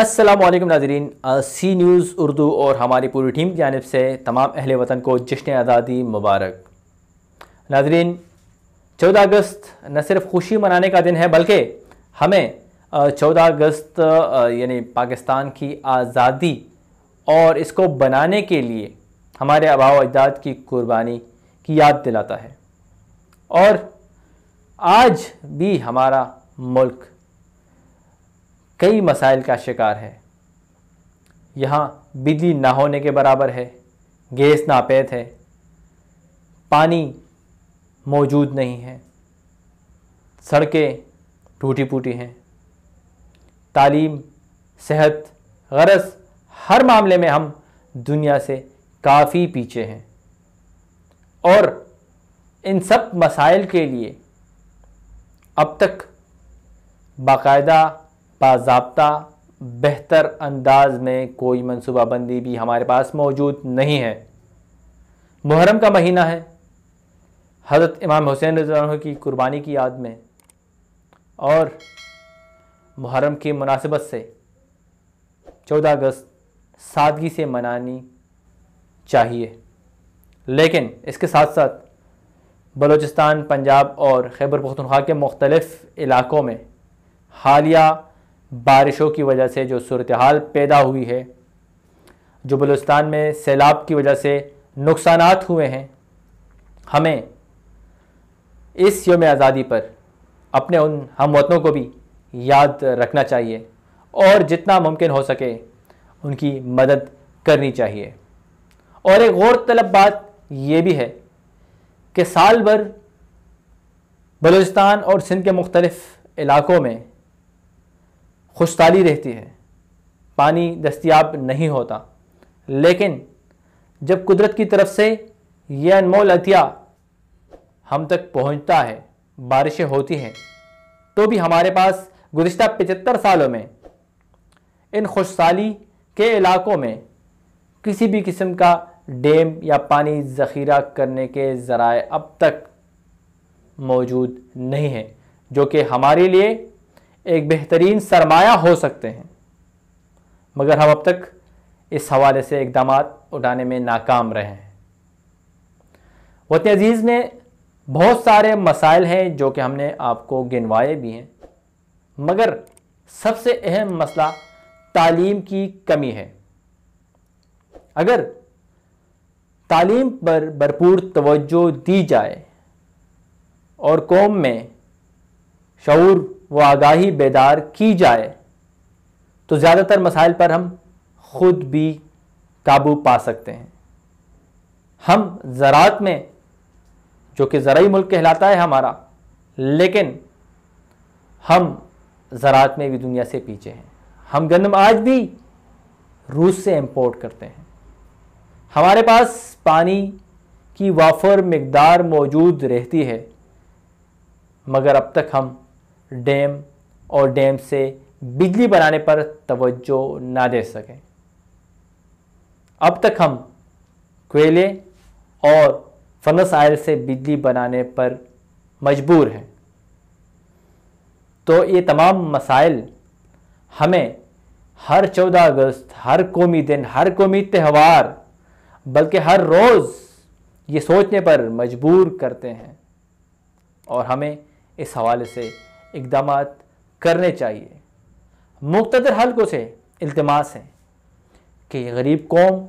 असलम नाजरीन सी न्यूज़ उर्दू और हमारी पूरी टीम की जानब से तमाम अहल वतन को जश्न आज़ादी मुबारक नाजरीन चौदह अगस्त न सिर्फ खुशी मनाने का दिन है बल्कि हमें चौदह अगस्त यानी पाकिस्तान की आज़ादी और इसको बनाने के लिए हमारे अबाव अजदाद की कुर्बानी की याद दिलाता है और आज भी हमारा मुल्क कई मसाइल का शिकार है यहाँ बिजली ना होने के बराबर है गैस नापैद है पानी मौजूद नहीं है सड़कें टूटी फूटी हैं तालीम सेहत गरज हर मामले में हम दुनिया से काफ़ी पीछे हैं और इन सब मसाइल के लिए अब तक बाकायदा बाबा बेहतर अंदाज में कोई मनसूबाबंदी भी हमारे पास मौजूद नहीं है मुहर्रम का महीना है हज़रत इमाम हुसैन रजू की कुर्बानी की याद में और मुहर्रम की मुनासिबत से 14 अगस्त सादगी से मनानी चाहिए लेकिन इसके साथ साथ बलूचिस्तान पंजाब और खैबर पख्तनख्वा के मुख्तलफ़ इलाक़ों में हालिया बारिशों की वजह से जो सूरत हाल पैदा हुई है जो बलुस्तान में सैलाब की वजह से नुकसान हुए हैं हमें इस योम आज़ादी पर अपने उन हम वतनों को भी याद रखना चाहिए और जितना मुमकिन हो सके उनकी मदद करनी चाहिए और एक और तलब बात यह भी है कि साल भर बलूचिस्तान और सिंध के मुख्तलिफ़ इलाक़ों में खुशताली रहती है पानी दस्तियाब नहीं होता लेकिन जब कुदरत की तरफ से यह अनमोल अतिया हम तक पहुंचता है बारिशें होती हैं तो भी हमारे पास गुज्त पचहत्तर सालों में इन खुशहाली के इलाकों में किसी भी किस्म का डैम या पानी ज़खीरा करने के ज़राए अब तक मौजूद नहीं हैं जो कि हमारे लिए एक बेहतरीन सरमाया हो सकते हैं मगर हम अब तक इस हवाले से इकदाम उठाने में नाकाम रहे हैं वत अजीज़ में बहुत सारे मसाइल हैं जो कि हमने आपको गिनवाए भी हैं मगर सबसे अहम मसला तालीम की कमी है अगर तालीम पर भरपूर तवज्जो दी जाए और कौम में शूर वो आगाही बेदार की जाए तो ज़्यादातर मसाइल पर हम खुद भी काबू पा सकते हैं हम ज़रात में जो कि ज़रा मुल्क कहलाता है हमारा लेकिन हम ज़रात में भी दुनिया से पीछे हैं हम गंदम आज भी रूस से इम्पोर्ट करते हैं हमारे पास पानी की वाफर मकदार मौजूद रहती है मगर अब तक हम डैम और डैम से बिजली बनाने पर तवज्जो ना दे सकें अब तक हम कोयले और फनस आयल से बिजली बनाने पर मजबूर हैं तो ये तमाम मसाइल हमें हर 14 अगस्त हर कौमी दिन हर कौमी त्यौहार बल्कि हर रोज़ ये सोचने पर मजबूर करते हैं और हमें इस हवाले से इकदाम करने चाहिए मुख्तर हल्कों से अल्तमास हैं कि गरीब कौम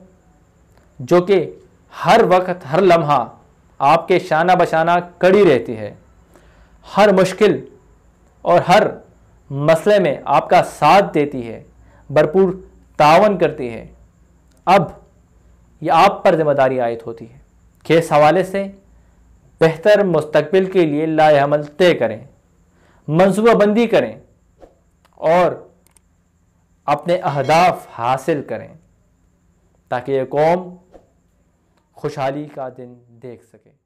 जो कि हर वक्त हर लम्हा आपके शाना बशाना कड़ी रहती है हर मुश्किल और हर मसले में आपका साथ देती है भरपूर तावन करती है अब यह आप पर जिम्मेदारी आयत होती है कि इस हवाले से बेहतर मुस्तबिल के लिए लाजमल तय करें मनसूबा बंदी करें और अपने अहदाफ हासिल करें ताकि ये कौम खुशहाली का दिन देख सके